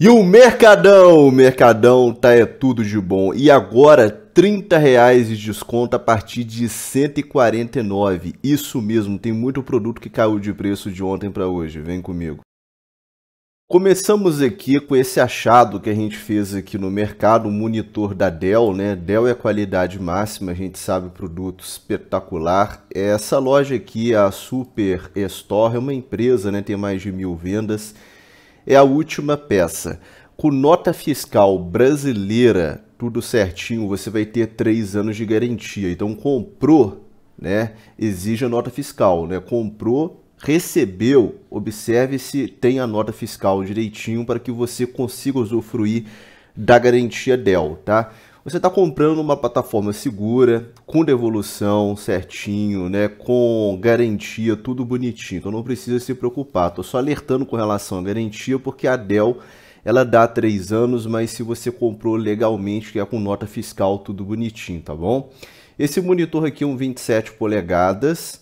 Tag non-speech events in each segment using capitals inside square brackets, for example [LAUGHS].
E o Mercadão, o Mercadão tá é tudo de bom. E agora 30 reais de desconto a partir de 149. Isso mesmo, tem muito produto que caiu de preço de ontem para hoje. Vem comigo. Começamos aqui com esse achado que a gente fez aqui no mercado, o monitor da Dell, né? Dell é qualidade máxima, a gente sabe, produto espetacular. Essa loja aqui, a Super Store, é uma empresa, né? Tem mais de mil vendas é a última peça. Com nota fiscal brasileira, tudo certinho, você vai ter três anos de garantia. Então, comprou, né? Exige a nota fiscal, né? Comprou, recebeu, observe se tem a nota fiscal direitinho para que você consiga usufruir da garantia DEL, tá? você está comprando uma plataforma segura, com devolução certinho, né, com garantia, tudo bonitinho. Então não precisa se preocupar. Estou só alertando com relação à garantia, porque a Dell ela dá três anos, mas se você comprou legalmente, que é com nota fiscal, tudo bonitinho, tá bom? Esse monitor aqui é um 27 polegadas,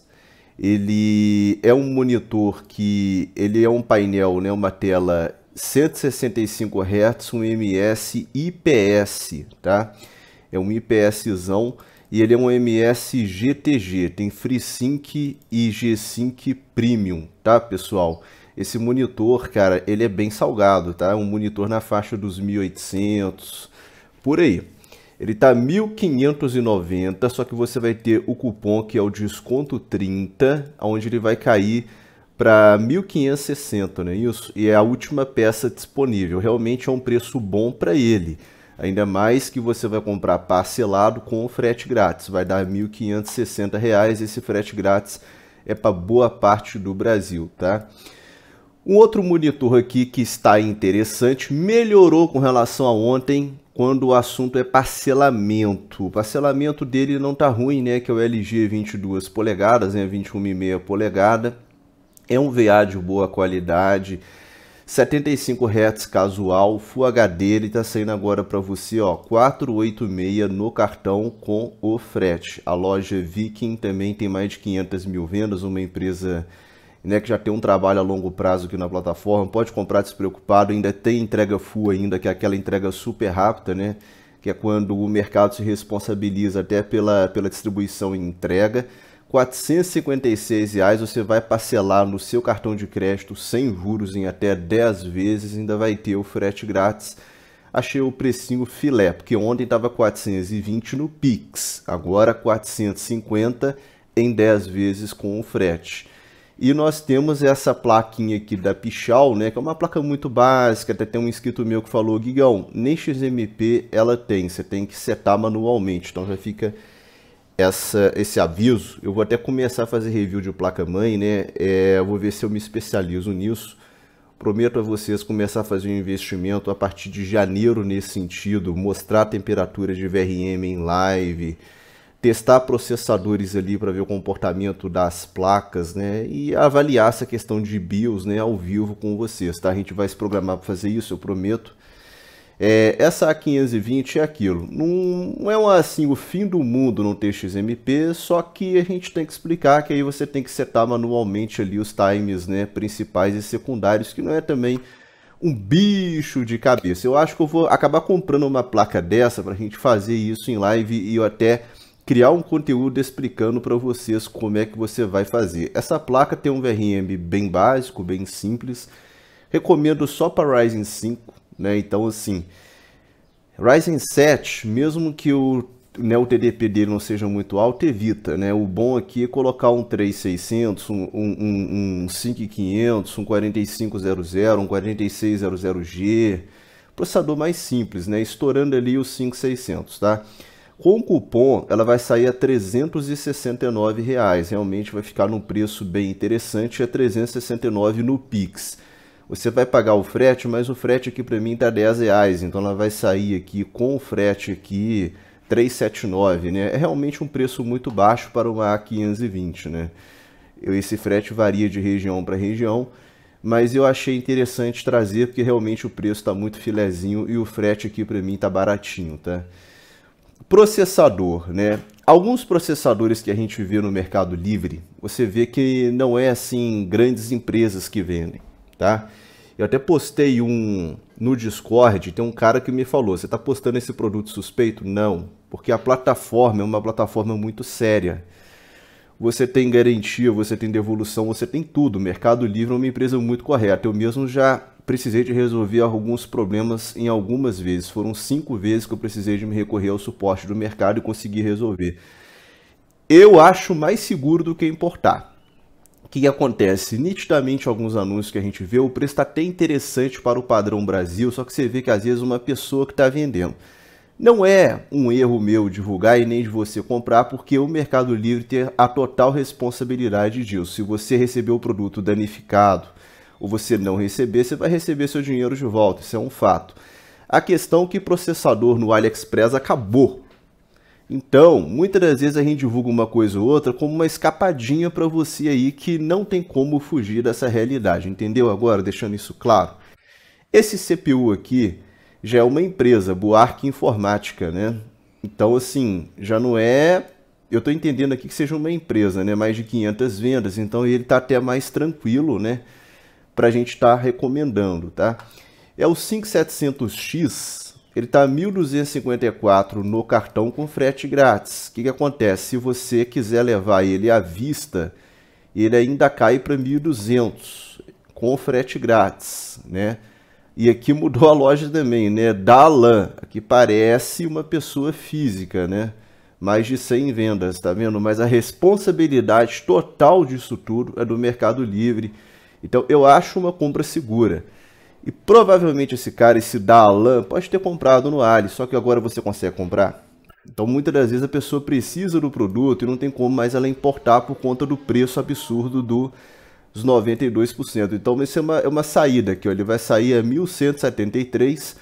ele é um monitor que ele é um painel, né, uma tela 165 Hz, um MS IPS, tá? É um IPSzão e ele é um MS GTG, tem FreeSync e G-Sync Premium, tá, pessoal? Esse monitor, cara, ele é bem salgado, tá? É um monitor na faixa dos 1800, por aí. Ele tá 1590, só que você vai ter o cupom que é o desconto 30, onde ele vai cair para 1560, né? Isso, e é a última peça disponível. Realmente é um preço bom para ele. Ainda mais que você vai comprar parcelado com o frete grátis, vai dar R$ 1.560. Reais. Esse frete grátis é para boa parte do Brasil, tá? Um outro monitor aqui que está interessante, melhorou com relação a ontem, quando o assunto é parcelamento. O parcelamento dele não tá ruim, né? Que é o LG 22 polegadas, né? 21,5 polegada. É um VA de boa qualidade, 75 Hz casual, Full HD, ele está saindo agora para você, ó, 486 no cartão com o frete. A loja Viking também tem mais de 500 mil vendas, uma empresa né, que já tem um trabalho a longo prazo aqui na plataforma, pode comprar despreocupado, ainda tem entrega full ainda, que é aquela entrega super rápida, né? Que é quando o mercado se responsabiliza até pela, pela distribuição e entrega. 456 reais você vai parcelar no seu cartão de crédito sem juros em até 10 vezes, ainda vai ter o frete grátis. Achei o precinho filé, porque ontem estava 420 no Pix, agora 450 em 10 vezes com o frete. E nós temos essa plaquinha aqui da Pichal, né, que é uma placa muito básica, até tem um inscrito meu que falou, Guigão, nem XMP ela tem, você tem que setar manualmente, então já fica essa, esse aviso. Eu vou até começar a fazer review de placa-mãe, né? É, vou ver se eu me especializo nisso. Prometo a vocês começar a fazer um investimento a partir de janeiro nesse sentido, mostrar temperaturas de VRM em live, testar processadores ali para ver o comportamento das placas, né? E avaliar essa questão de BIOS, né, ao vivo com vocês, tá? A gente vai se programar para fazer isso, eu prometo. É, essa A520 é aquilo, não é um, assim o fim do mundo no TXMP, só que a gente tem que explicar que aí você tem que setar manualmente ali os times né, principais e secundários, que não é também um bicho de cabeça. Eu acho que eu vou acabar comprando uma placa dessa para a gente fazer isso em live e eu até criar um conteúdo explicando para vocês como é que você vai fazer. Essa placa tem um VRM bem básico, bem simples, recomendo só para Ryzen 5, né? Então, assim, Ryzen 7, mesmo que o, né, o TDP dele não seja muito alto, evita. Né? O bom aqui é colocar um 3600, um, um, um 5500, um 4500, um 4600G, processador mais simples, né? estourando ali os 5600, tá? Com o cupom, ela vai sair a 369, reais. realmente vai ficar num preço bem interessante, é 369 no Pix você vai pagar o frete, mas o frete aqui para mim está 10 reais, então ela vai sair aqui com o frete aqui 379, né? É realmente um preço muito baixo para uma A520, né? Esse frete varia de região para região, mas eu achei interessante trazer porque realmente o preço está muito filezinho e o frete aqui para mim está baratinho, tá? Processador, né? Alguns processadores que a gente vê no Mercado Livre, você vê que não é assim grandes empresas que vendem tá? Eu até postei um no Discord, tem um cara que me falou: "Você está postando esse produto suspeito?" Não, porque a plataforma é uma plataforma muito séria. Você tem garantia, você tem devolução, você tem tudo. Mercado Livre é uma empresa muito correta. Eu mesmo já precisei de resolver alguns problemas em algumas vezes. Foram cinco vezes que eu precisei de me recorrer ao suporte do mercado e consegui resolver. Eu acho mais seguro do que importar o que acontece? Nitidamente, alguns anúncios que a gente vê, o preço está até interessante para o padrão Brasil, só que você vê que às vezes uma pessoa que está vendendo. Não é um erro meu divulgar e nem de você comprar, porque o Mercado Livre tem a total responsabilidade disso. Se você receber o produto danificado ou você não receber, você vai receber seu dinheiro de volta, isso é um fato. A questão é que processador no AliExpress acabou. Então, muitas das vezes a gente divulga uma coisa ou outra como uma escapadinha para você aí que não tem como fugir dessa realidade, entendeu? Agora, deixando isso claro. Esse CPU aqui já é uma empresa, Buarque Informática, né? Então, assim, já não é... Eu estou entendendo aqui que seja uma empresa, né? Mais de 500 vendas, então ele está até mais tranquilo, né? Para a gente estar tá recomendando, tá? É o 5700X, ele está 1.254 no cartão com frete grátis. O que, que acontece? Se você quiser levar ele à vista, ele ainda cai para 1.200 com frete grátis, né? E aqui mudou a loja também, né? Dalan, que parece uma pessoa física, né? Mais de 100 vendas, tá vendo? Mas a responsabilidade total disso tudo é do Mercado Livre. Então eu acho uma compra segura. E provavelmente esse cara, esse Dalan, pode ter comprado no Ali, só que agora você consegue comprar. Então muitas das vezes a pessoa precisa do produto e não tem como mais ela importar por conta do preço absurdo do, dos 92%. Então isso é uma, é uma saída aqui, ó. ele vai sair a 1.173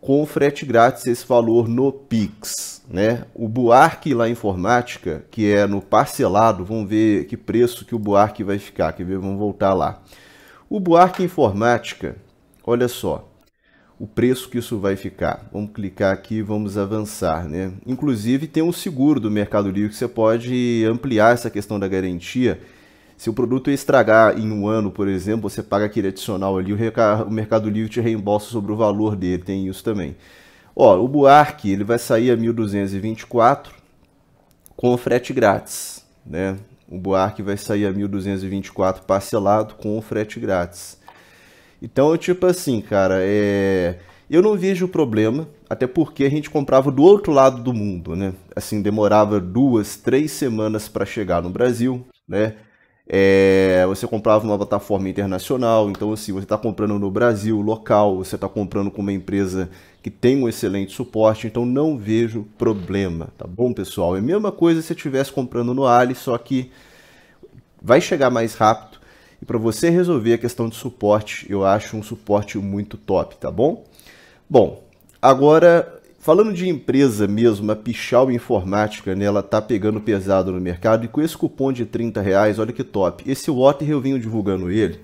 com frete grátis esse valor no Pix. Né? O Buarque lá informática, que é no parcelado, vamos ver que preço que o Buarque vai ficar, ver vamos voltar lá. O Buarque informática Olha só, o preço que isso vai ficar. Vamos clicar aqui e vamos avançar. Né? Inclusive, tem um seguro do Mercado Livre que você pode ampliar essa questão da garantia. Se o produto estragar em um ano, por exemplo, você paga aquele adicional ali, o Mercado Livre te reembolsa sobre o valor dele, tem isso também. Ó, o Buarque ele vai sair a 1.224 com frete grátis, né? O Buarque vai sair a 1.224 parcelado com frete grátis. Então, tipo assim, cara, é... eu não vejo problema, até porque a gente comprava do outro lado do mundo, né? Assim, demorava duas, três semanas para chegar no Brasil, né? É... você comprava uma plataforma internacional, então assim, você está comprando no Brasil, local, você está comprando com uma empresa que tem um excelente suporte, então não vejo problema, tá bom, pessoal? É a mesma coisa se você estivesse comprando no Ali, só que vai chegar mais rápido, e para você resolver a questão de suporte, eu acho um suporte muito top, tá bom? Bom, agora Falando de empresa mesmo, a Pichal Informática, né, ela tá pegando pesado no mercado e com esse cupom de 30 reais, olha que top. Esse water eu venho divulgando ele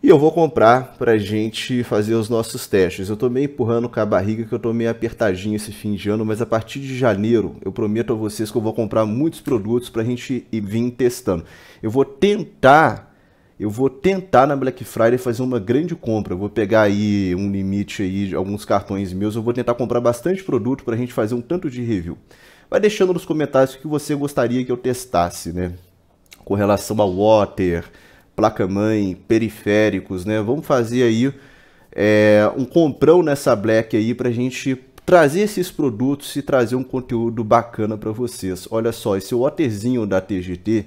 e eu vou comprar para gente fazer os nossos testes. Eu estou meio empurrando com a barriga que eu estou meio apertadinho esse fim de ano, mas a partir de janeiro eu prometo a vocês que eu vou comprar muitos produtos para a gente ir vir testando. Eu vou tentar eu vou tentar na Black Friday fazer uma grande compra. Eu vou pegar aí um limite aí de alguns cartões meus, eu vou tentar comprar bastante produto para a gente fazer um tanto de review. Vai deixando nos comentários o que você gostaria que eu testasse, né? Com relação a water, placa-mãe, periféricos, né? Vamos fazer aí é, um comprão nessa Black aí para a gente trazer esses produtos e trazer um conteúdo bacana para vocês. Olha só, esse waterzinho da TGT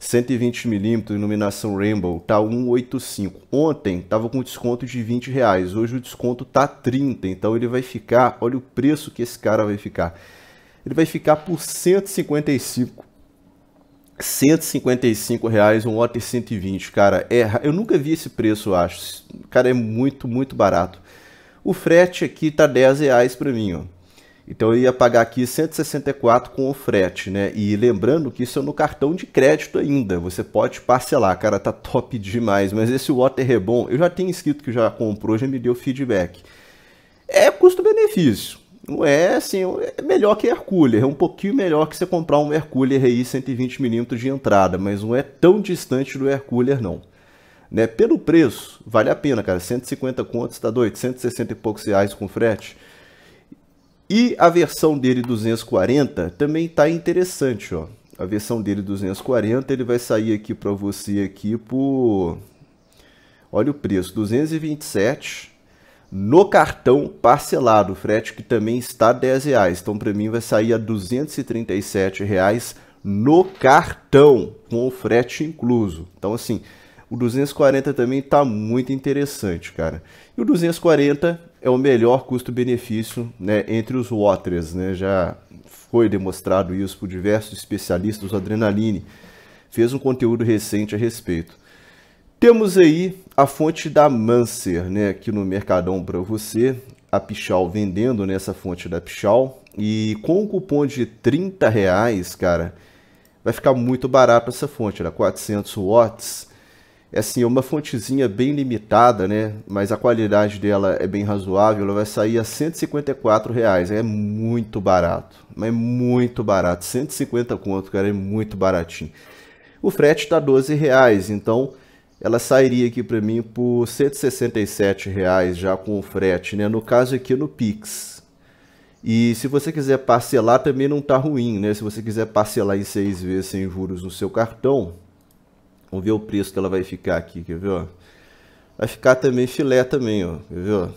120mm, iluminação Rainbow, tá 185. Ontem tava com desconto de 20 reais, hoje o desconto tá 30, então ele vai ficar, olha o preço que esse cara vai ficar. Ele vai ficar por 155. 155 reais um Otter 120, cara, é, eu nunca vi esse preço, eu acho. Cara, é muito, muito barato. O frete aqui tá 10 reais para mim, ó. Então eu ia pagar aqui 164 com o frete, né? E lembrando que isso é no cartão de crédito ainda. Você pode parcelar, cara, tá [LAUGHS] top demais. Mas esse Water é bom. Eu já tenho inscrito que já comprou, já me deu feedback. É custo-benefício. Não é assim, é melhor que Herculer, é um pouquinho melhor que você comprar um Herculer aí 120mm de entrada, mas não é tão distante do Herculer não. Né? Pelo preço, vale a pena, cara, 150 contos, tá doido? 160 e poucos reais com frete e a versão dele 240 também está interessante, ó. A versão dele 240, ele vai sair aqui para você aqui por Olha o preço, 227 no cartão parcelado, frete que também está 10 reais. Então para mim vai sair a 237 reais no cartão com o frete incluso. Então assim, o 240 também está muito interessante, cara. E o 240 é o melhor custo-benefício né, entre os waters. Né? Já foi demonstrado isso por diversos especialistas. O Adrenaline fez um conteúdo recente a respeito. Temos aí a fonte da Manser, né, aqui no Mercadão para você, a Pichal vendendo nessa né, fonte da Pichal. E com um cupom de 30 reais, cara, vai ficar muito barato essa fonte, era 400 watts. É assim, é uma fontezinha bem limitada, né? Mas a qualidade dela é bem razoável, ela vai sair a 154 reais. É muito barato, mas muito barato. 150 conto, cara, é muito baratinho. O frete está 12 reais, então ela sairia aqui para mim por 167 reais já com o frete, né? No caso aqui no Pix. E se você quiser parcelar também não tá ruim, né? Se você quiser parcelar em seis vezes sem juros no seu cartão, Vamos ver o preço que ela vai ficar aqui, quer ver, ó? Vai ficar também filé também, ó, quer ver, ó?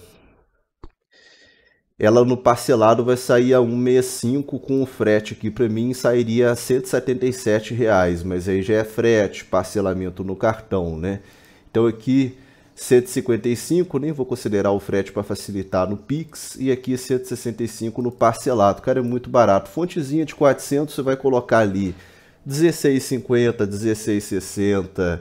Ela no parcelado vai sair a 165 com o frete aqui para mim sairia a 177 reais, mas aí já é frete, parcelamento no cartão, né? Então aqui 155, nem vou considerar o frete para facilitar no Pix, e aqui 165 no parcelado. Cara, é muito barato. Fontezinha de 400 você vai colocar ali 1650, 1660,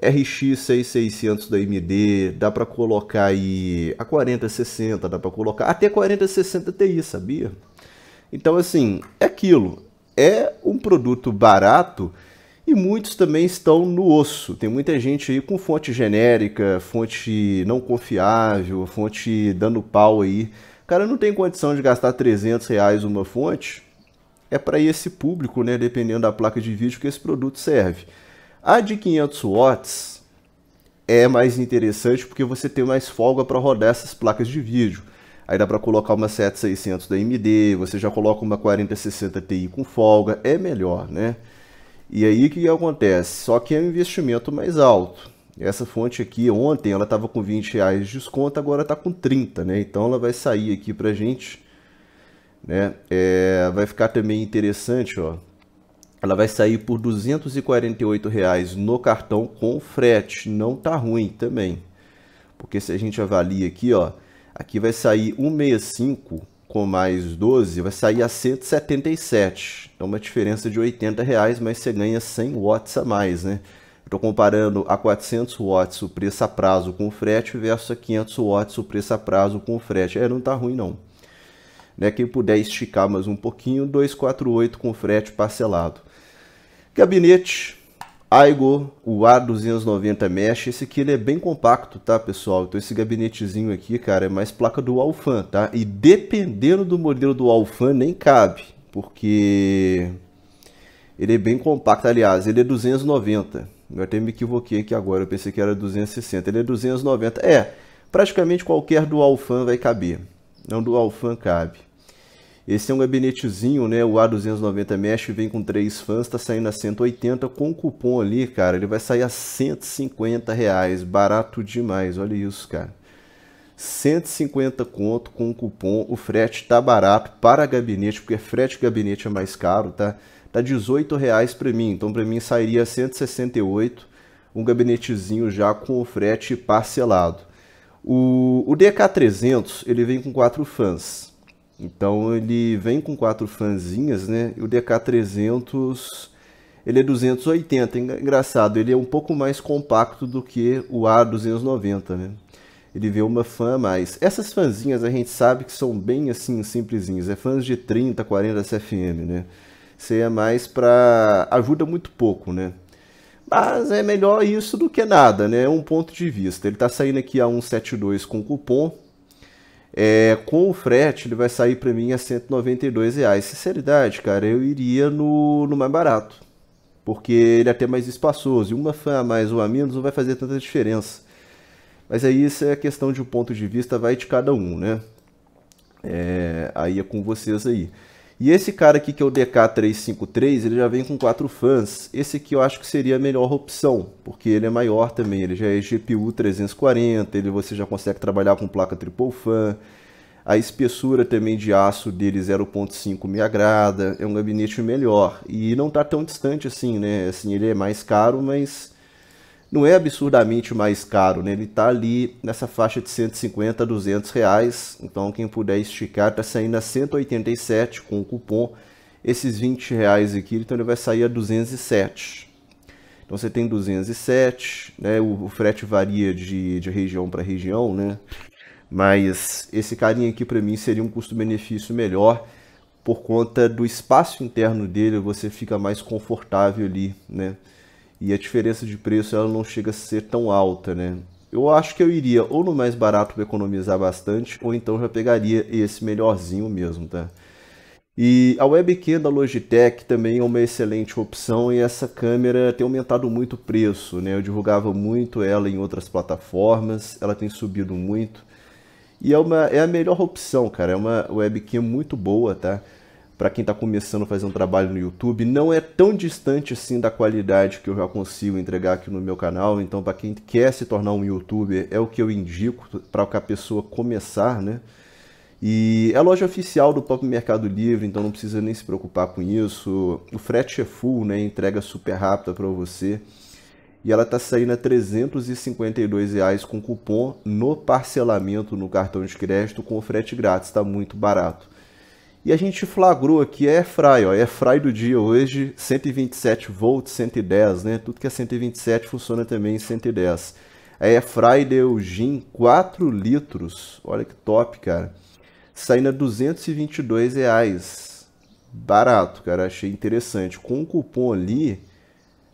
RX 6600 da AMD, dá para colocar aí a 4060, dá para colocar até 4060 Ti, sabia? Então assim, é aquilo, é um produto barato e muitos também estão no osso. Tem muita gente aí com fonte genérica, fonte não confiável, fonte dando pau aí. O cara não tem condição de gastar 300 reais uma fonte, é para esse público, né, dependendo da placa de vídeo que esse produto serve. A de 500 watts é mais interessante porque você tem mais folga para rodar essas placas de vídeo. Aí dá para colocar uma 7600 da AMD, você já coloca uma 4060 Ti com folga, é melhor, né? E aí o que acontece? Só que é um investimento mais alto. Essa fonte aqui, ontem ela estava com 20 reais de desconto, agora está com 30, né? Então ela vai sair aqui para gente né? É, vai ficar também interessante, ó. Ela vai sair por R$ reais no cartão com frete. Não tá ruim também. Porque se a gente avalia aqui, ó, aqui vai sair 165 com mais 12, vai sair a 177. Então uma diferença de 80 reais, mas você ganha 100 watts a mais, né? Estou comparando a 400 watts o preço a prazo com frete versus a 500 watts o preço a prazo com frete. É, não tá ruim não. Né? Quem puder esticar mais um pouquinho, 248 com frete parcelado. Gabinete Aigo, o A290 Mesh, esse aqui ele é bem compacto, tá, pessoal? Então esse gabinetezinho aqui, cara, é mais placa do Alfan, tá? E dependendo do modelo do Alfan, nem cabe, porque ele é bem compacto. Aliás, ele é 290. Eu até me equivoquei aqui agora, eu pensei que era 260. Ele é 290. É, praticamente qualquer do Alfan vai caber. Não do Alfan cabe. Esse é um gabinetezinho, né? O A290 Mesh vem com três fãs, tá saindo a 180 com cupom ali, cara. Ele vai sair a 150 reais, barato demais. Olha isso, cara. 150 conto com cupom. O frete tá barato para gabinete, porque frete gabinete é mais caro, tá? Tá 18 reais para mim. Então para mim sairia 168 um gabinetezinho já com o frete parcelado. O, o DK300 ele vem com quatro fãs. Então ele vem com quatro fanzinhas, né? E o DK300 ele é 280, engraçado, ele é um pouco mais compacto do que o A290, né? Ele vê uma fã a mais. Essas fanzinhas a gente sabe que são bem assim, simplesinhas, é fãs de 30, 40 CFM, né? Você é mais para ajuda muito pouco, né? Mas é melhor isso do que nada, né? É um ponto de vista. Ele está saindo aqui a 172 com cupom, é, com o frete, ele vai sair para mim a 192 reais. Sinceridade, cara, eu iria no, no mais barato. Porque ele é até mais espaçoso. E uma fã a mais ou a menos não vai fazer tanta diferença. Mas aí isso é questão de um ponto de vista, vai de cada um, né? É, aí é com vocês aí. E esse cara aqui que é o DK353, ele já vem com quatro fãs. Esse aqui eu acho que seria a melhor opção, porque ele é maior também, ele já é GPU 340, ele você já consegue trabalhar com placa triple fan. A espessura também de aço dele 0.5 me agrada, é um gabinete melhor e não está tão distante assim, né? Assim, ele é mais caro, mas não é absurdamente mais caro, né? ele está ali nessa faixa de 150 a 200 reais, então quem puder esticar está saindo a 187 com o cupom, esses 20 reais aqui, então ele vai sair a 207. Então você tem 207, né? o, o frete varia de, de região para região, né? mas esse carinha aqui para mim seria um custo-benefício melhor, por conta do espaço interno dele, você fica mais confortável ali, né? e a diferença de preço ela não chega a ser tão alta, né? Eu acho que eu iria ou no mais barato para economizar bastante, ou então já pegaria esse melhorzinho mesmo, tá? E a webcam da Logitech também é uma excelente opção e essa câmera tem aumentado muito o preço, né? Eu divulgava muito ela em outras plataformas, ela tem subido muito. E é, uma, é a melhor opção, cara. É uma webcam muito boa, tá? para quem está começando a fazer um trabalho no YouTube, não é tão distante assim da qualidade que eu já consigo entregar aqui no meu canal. Então, para quem quer se tornar um YouTuber, é o que eu indico para a pessoa começar, né? E é loja oficial do próprio Mercado Livre, então não precisa nem se preocupar com isso. O frete é full, né? Entrega super rápida para você. E ela está saindo a 352 reais com cupom no parcelamento no cartão de crédito com frete grátis, está muito barato. E a gente flagrou aqui é fry, ó, é fry do dia hoje, 127 volts, 110, né? Tudo que é 127 funciona também em 110. A Air Fry deu gin 4 litros, olha que top, cara. Saindo a 222 reais, barato, cara, achei interessante. Com o cupom ali,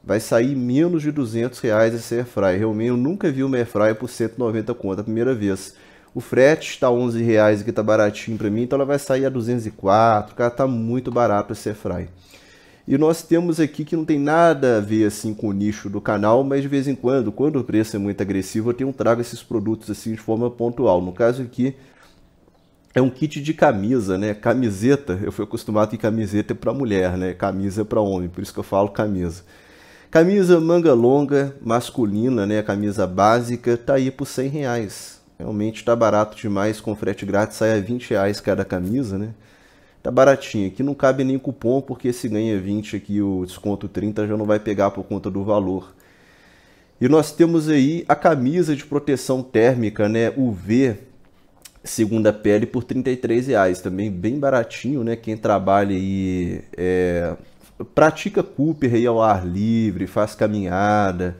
vai sair menos de 200 reais esse Air Realmente eu nunca vi uma Air por 190 conto, a primeira vez. O frete está 11 reais aqui, tá baratinho para mim, então ela vai sair a 204, cara, tá muito barato esse airfry. E nós temos aqui que não tem nada a ver assim com o nicho do canal, mas de vez em quando, quando o preço é muito agressivo, eu tenho trago esses produtos assim de forma pontual. No caso aqui é um kit de camisa, né? Camiseta, eu fui acostumado que camiseta é para mulher, né? Camisa é para homem, por isso que eu falo camisa. Camisa manga longa, masculina, né? Camisa básica, tá aí por 100 reais. Realmente está barato demais com frete grátis, sai a 20 reais cada camisa, né? Tá baratinho. Aqui não cabe nem cupom, porque se ganha 20 aqui, o desconto 30 já não vai pegar por conta do valor. E nós temos aí a camisa de proteção térmica, né? UV, segunda pele, por 33 reais Também bem baratinho, né? Quem trabalha aí, é... pratica Cooper aí ao ar livre, faz caminhada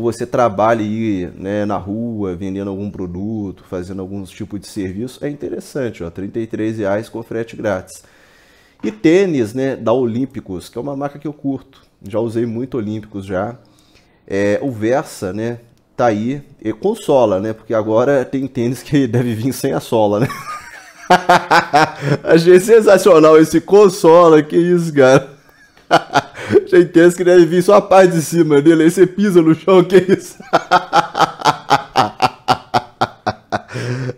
você trabalha aí né, na rua, vendendo algum produto, fazendo algum tipo de serviço, é interessante, ó, R$ reais com frete grátis. E tênis, né, da Olímpicos, que é uma marca que eu curto, já usei muito Olímpicos já. É, o Versa, né, tá aí, e consola, né, porque agora tem tênis que [LAUGHS] deve vir sem a sola, né. [LAUGHS] Achei sensacional esse consola, que isso, cara. Já [LAUGHS] tenso que deve vir só a paz de cima dele. Aí você pisa no chão, que isso?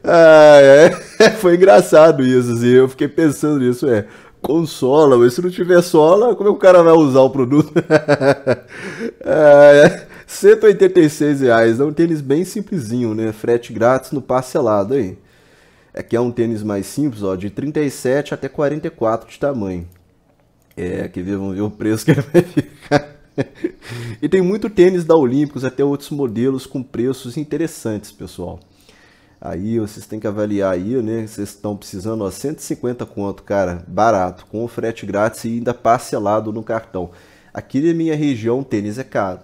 ah, [LAUGHS] é. [LAUGHS] Foi engraçado isso, assim. Eu fiquei pensando nisso, é. Consola, mas se não tiver sola, como é que o cara vai usar o produto? ah, é. 186 reais, é um tênis bem simplesinho, né? Frete grátis no parcelado aí. Aqui é, é um tênis mais simples, ó, de 37 até 44 de tamanho. É, que vamos ver o preço que [LAUGHS] vai ficar. e tem muito tênis da Olímpicos, até outros modelos com preços interessantes, pessoal. Aí vocês têm que avaliar aí, né? Vocês estão precisando, ó, 150 conto, cara, barato, com frete grátis e ainda parcelado no cartão. Aqui na minha região, tênis é caro.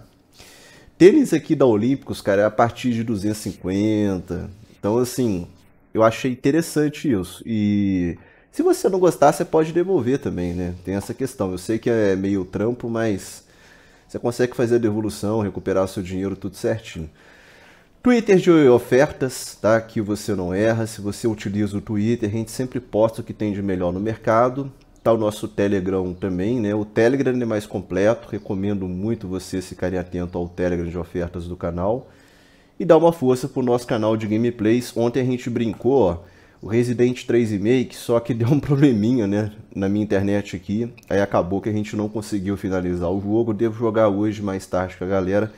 Tênis aqui da Olímpicos, cara, é a partir de 250. Então, assim, eu achei interessante isso. E se você não gostar, você pode devolver também, né? Tem essa questão. Eu sei que é meio trampo, mas você consegue fazer a devolução, recuperar seu dinheiro tudo certinho. Twitter de ofertas, tá? Que você não erra. Se você utiliza o Twitter, a gente sempre posta o que tem de melhor no mercado. Tá o nosso Telegram também, né? O Telegram é mais completo. Recomendo muito você ficarem atento ao Telegram de ofertas do canal. E dá uma força pro nosso canal de gameplays. Ontem a gente brincou, ó o Resident 3,5, só que [LAUGHS] deu um probleminha, né, na minha internet aqui. Aí acabou que a gente não conseguiu finalizar o jogo. Devo jogar hoje mais tarde com a galera,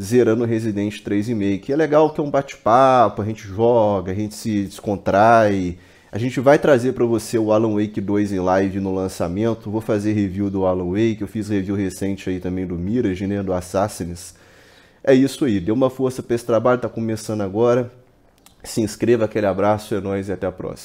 zerando o Resident 3,5. Que é legal que é um bate-papo, a gente joga, a gente se descontrai. A gente vai trazer para você o Alan Wake 2 em live no lançamento. Vou fazer review do Alan Wake, eu fiz review recente aí também do Mirage, né, do Assassins. É isso aí, deu uma força para esse trabalho, tá começando agora. Se inscreva, aquele abraço, é nóis e até a próxima.